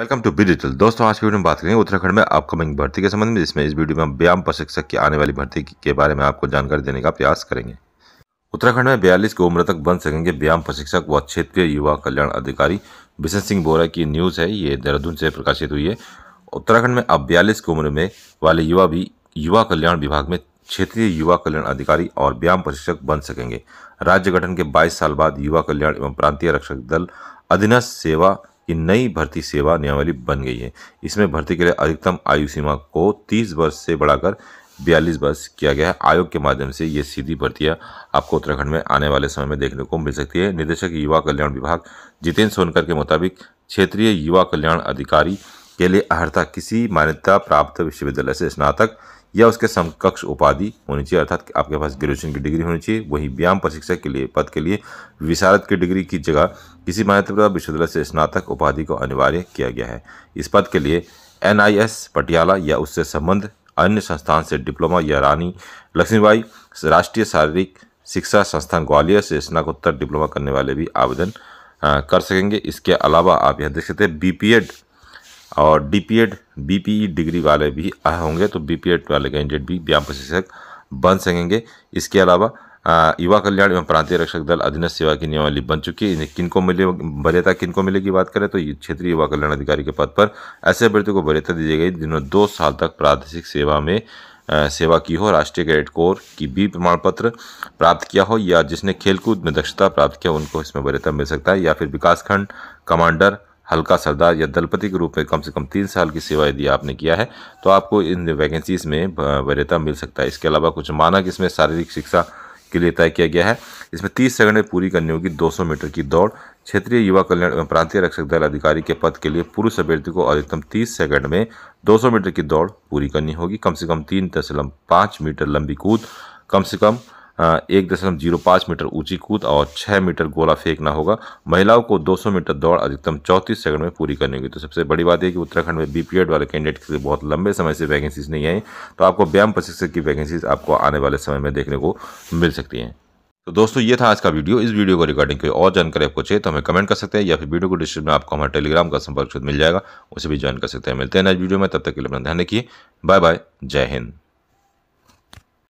welcome to be दोस्तों आज की वीडियो में बात करेंगे उत्तराखंड में अपकमिंग भर्ती के संबंध में जिसमें इस वीडियो में हम व्यायाम प्रशिक्षक की आने वाली भर्ती के बारे में आपको जानकारी देने का प्रयास करेंगे उत्तराखंड में बयालीस की उम्र तक बन सकेंगे व्यायाम प्रशिक्षक व क्षेत्रीय युवा कल्याण अधिकारी बिशन सिंह बोरा की न्यूज़ है ये देहरादून से प्रकाशित हुई है उत्तराखंड में अब बयालीस की उम्र में वाले युवा भी युवा कल्याण विभाग में क्षेत्रीय युवा कल्याण अधिकारी और व्यायाम प्रशिक्षक बन सकेंगे राज्य गठन के 22 साल बाद युवा कल्याण एवं प्रांतीय रक्षक दल अधीनस्थ सेवा कि नई भर्ती सेवा नियमावली बन गई है इसमें भर्ती के लिए अधिकतम आयु सीमा को तीस वर्ष से बढ़ाकर बयालीस वर्ष किया गया है आयोग के माध्यम से ये सीधी भर्तियां आपको उत्तराखंड में आने वाले समय में देखने को मिल सकती है निदेशक युवा कल्याण विभाग जितेंद्र सोनकर के मुताबिक क्षेत्रीय युवा कल्याण अधिकारी के लिए अर्थात किसी मान्यता प्राप्त विश्वविद्यालय से स्नातक या उसके समकक्ष उपाधि होनी चाहिए अर्थात आपके पास ग्रेजुएशन की डिग्री होनी चाहिए वहीं व्यायाम प्रशिक्षक के लिए पद के लिए विशारद की डिग्री की जगह किसी मान्यता विश्वविद्यालय से स्नातक उपाधि को अनिवार्य किया गया है इस पद के लिए एन पटियाला या उससे संबंध अन्य संस्थान से डिप्लोमा या रानी लक्ष्मीबाई राष्ट्रीय शारीरिक शिक्षा संस्थान ग्वालियर से स्नातकोत्तर डिप्लोमा करने वाले भी आवेदन कर सकेंगे इसके अलावा आप यह देख सकते हैं बी और D P Ed B P E degree वाले भी आए होंगे तो बी पी एड वाले कैंडिडेट भी व्यायाम प्रशिक्षक बन सकेंगे इसके अलावा युवा कल्याण एवं प्रांतीय रक्षक दल अधीनस्थ सेवा की नियमावली बन चुकी है किनको मिले वरीयता किनको मिलेगी बात करें तो क्षेत्रीय युवा कल्याण अधिकारी के पद पर ऐसे अभ्यर्थियों को वरीयता दी गई जिन्होंने दो साल तक प्रादेशिक सेवा में सेवा की हो राष्ट्रीय कैडेट कोर की भी प्रमाण पत्र प्राप्त किया हो या जिसने खेलकूद में दक्षता प्राप्त किया उनको इसमें वरीयता मिल सकता है या फिर विकासखंड कमांडर हल्का सरदार या दलपति के रूप में कम से कम तीन साल की सेवा यदि आपने किया है तो आपको इन वैकेंसीज में वरीयता मिल सकता है इसके अलावा कुछ मानक इसमें शारीरिक शिक्षा के लिए तय किया गया है इसमें तीस सेकंड में पूरी करनी होगी दो मीटर की दौड़ क्षेत्रीय युवा कल्याण एवं प्रांतीय रक्षक दल अधिकारी के पद के लिए पुरुष अभ्यर्थी को अधिकतम तीस सेकंड में दो मीटर की दौड़ पूरी करनी होगी कम से कम तीन दशमलव पाँच मीटर लंबी कूद कम से कम हाँ, एक दशमलव जीरो पाँच मीटर ऊंची कूद और छः मीटर गोला फेंकना होगा महिलाओं को 200 मीटर दौड़ अधिकतम चौंतीस सेकंड में पूरी करनी होगी तो सबसे बड़ी बात यह कि उत्तराखंड में बी e वाले कैंडिडेट के लिए बहुत लंबे समय से वैकेंसीज नहीं आई तो आपको व्यायाम प्रशिक्षक की वैकेंसीज आपको आने वाले समय में देखने को मिल सकती हैं तो दोस्तों ये था आज का वीडियो इस वीडियो को रिगार्डिंग कोई और जानकारी आपको चाहिए तो हमें कमेंट कर सकते हैं या फिर वीडियो को डिस्क्रिप्शन में आपको हमारे टेलीग्राम का संपर्क मिल जाएगा उसे भी ज्वाइन कर सकते हैं मिलते हैं नेक्स्ट वीडियो में तब तक के लिए अपना ध्यान रखिए बाय बाय जय हिंद